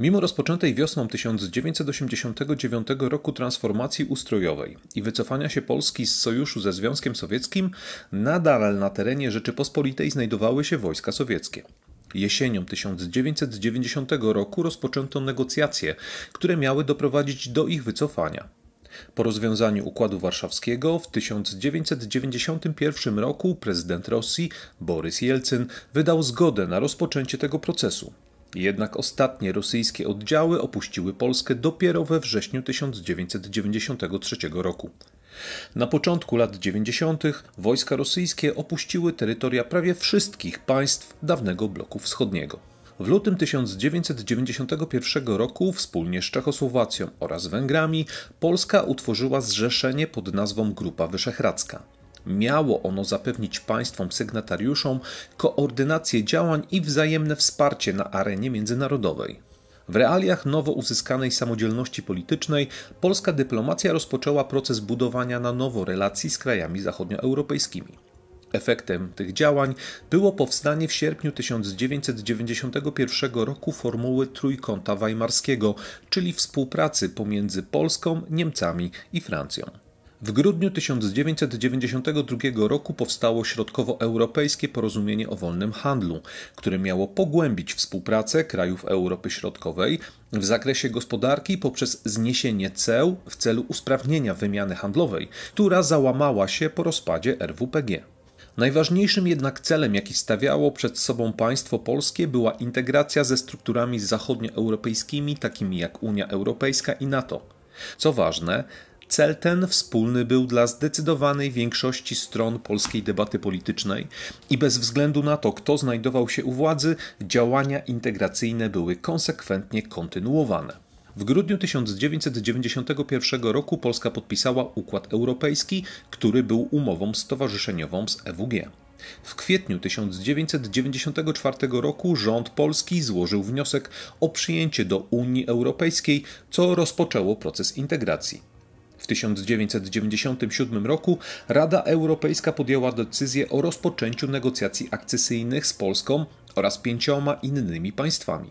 Mimo rozpoczętej wiosną 1989 roku transformacji ustrojowej i wycofania się Polski z sojuszu ze Związkiem Sowieckim, nadal na terenie Rzeczypospolitej znajdowały się wojska sowieckie. Jesienią 1990 roku rozpoczęto negocjacje, które miały doprowadzić do ich wycofania. Po rozwiązaniu Układu Warszawskiego w 1991 roku prezydent Rosji Borys Jelcyn wydał zgodę na rozpoczęcie tego procesu. Jednak ostatnie rosyjskie oddziały opuściły Polskę dopiero we wrześniu 1993 roku. Na początku lat 90. wojska rosyjskie opuściły terytoria prawie wszystkich państw dawnego bloku wschodniego. W lutym 1991 roku wspólnie z Czechosłowacją oraz Węgrami Polska utworzyła zrzeszenie pod nazwą Grupa Wyszehradzka. Miało ono zapewnić państwom sygnatariuszom koordynację działań i wzajemne wsparcie na arenie międzynarodowej. W realiach nowo uzyskanej samodzielności politycznej polska dyplomacja rozpoczęła proces budowania na nowo relacji z krajami zachodnioeuropejskimi. Efektem tych działań było powstanie w sierpniu 1991 roku formuły Trójkąta Weimarskiego, czyli współpracy pomiędzy Polską, Niemcami i Francją. W grudniu 1992 roku powstało Środkowoeuropejskie Porozumienie o Wolnym Handlu, które miało pogłębić współpracę krajów Europy Środkowej w zakresie gospodarki poprzez zniesienie ceł w celu usprawnienia wymiany handlowej, która załamała się po rozpadzie RWPG. Najważniejszym jednak celem, jaki stawiało przed sobą państwo polskie, była integracja ze strukturami zachodnioeuropejskimi, takimi jak Unia Europejska i NATO. Co ważne, Cel ten wspólny był dla zdecydowanej większości stron polskiej debaty politycznej i bez względu na to, kto znajdował się u władzy, działania integracyjne były konsekwentnie kontynuowane. W grudniu 1991 roku Polska podpisała Układ Europejski, który był umową stowarzyszeniową z EWG. W kwietniu 1994 roku rząd polski złożył wniosek o przyjęcie do Unii Europejskiej, co rozpoczęło proces integracji. W 1997 roku Rada Europejska podjęła decyzję o rozpoczęciu negocjacji akcesyjnych z Polską oraz pięcioma innymi państwami.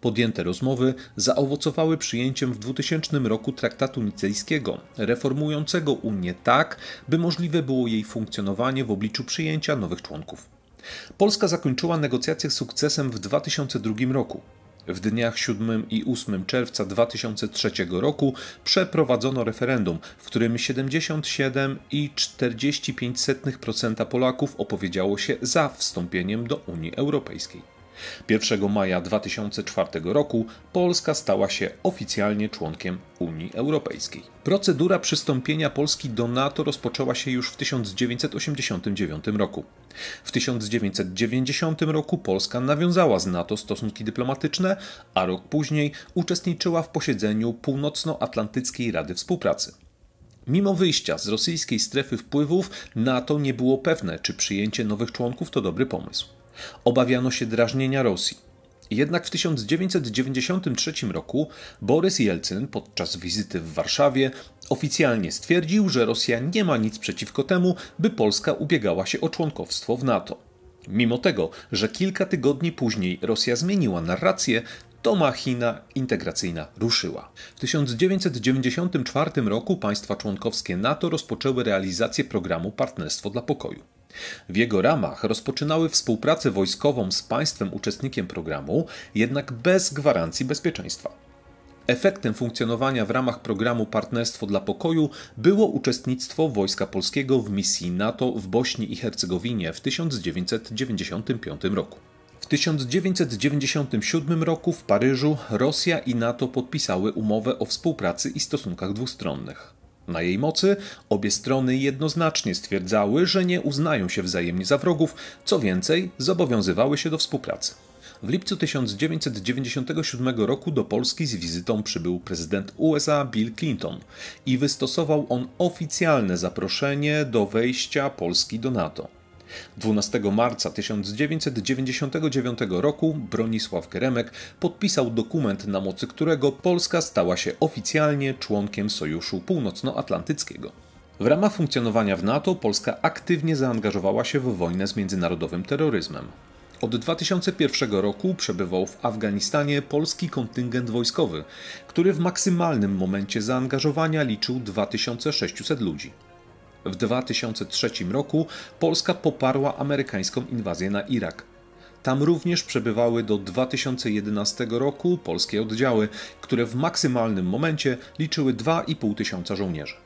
Podjęte rozmowy zaowocowały przyjęciem w 2000 roku traktatu nicejskiego, reformującego Unię tak, by możliwe było jej funkcjonowanie w obliczu przyjęcia nowych członków. Polska zakończyła negocjacje z sukcesem w 2002 roku. W dniach 7 i 8 czerwca 2003 roku przeprowadzono referendum, w którym 77,45% Polaków opowiedziało się za wstąpieniem do Unii Europejskiej. 1 maja 2004 roku Polska stała się oficjalnie członkiem Unii Europejskiej. Procedura przystąpienia Polski do NATO rozpoczęła się już w 1989 roku. W 1990 roku Polska nawiązała z NATO stosunki dyplomatyczne, a rok później uczestniczyła w posiedzeniu Północnoatlantyckiej Rady Współpracy. Mimo wyjścia z rosyjskiej strefy wpływów, NATO nie było pewne, czy przyjęcie nowych członków to dobry pomysł. Obawiano się drażnienia Rosji. Jednak w 1993 roku Borys Jelcyn podczas wizyty w Warszawie oficjalnie stwierdził, że Rosja nie ma nic przeciwko temu, by Polska ubiegała się o członkostwo w NATO. Mimo tego, że kilka tygodni później Rosja zmieniła narrację, to machina integracyjna ruszyła. W 1994 roku państwa członkowskie NATO rozpoczęły realizację programu Partnerstwo dla Pokoju. W jego ramach rozpoczynały współpracę wojskową z państwem uczestnikiem programu, jednak bez gwarancji bezpieczeństwa. Efektem funkcjonowania w ramach programu Partnerstwo dla Pokoju było uczestnictwo Wojska Polskiego w misji NATO w Bośni i Hercegowinie w 1995 roku. W 1997 roku w Paryżu Rosja i NATO podpisały umowę o współpracy i stosunkach dwustronnych. Na jej mocy obie strony jednoznacznie stwierdzały, że nie uznają się wzajemnie za wrogów, co więcej, zobowiązywały się do współpracy. W lipcu 1997 roku do Polski z wizytą przybył prezydent USA Bill Clinton i wystosował on oficjalne zaproszenie do wejścia Polski do NATO. 12 marca 1999 roku Bronisław Geremek podpisał dokument, na mocy którego Polska stała się oficjalnie członkiem Sojuszu Północnoatlantyckiego. W ramach funkcjonowania w NATO Polska aktywnie zaangażowała się w wojnę z międzynarodowym terroryzmem. Od 2001 roku przebywał w Afganistanie polski kontyngent wojskowy, który w maksymalnym momencie zaangażowania liczył 2600 ludzi. W 2003 roku Polska poparła amerykańską inwazję na Irak. Tam również przebywały do 2011 roku polskie oddziały, które w maksymalnym momencie liczyły 2,5 tysiąca żołnierzy.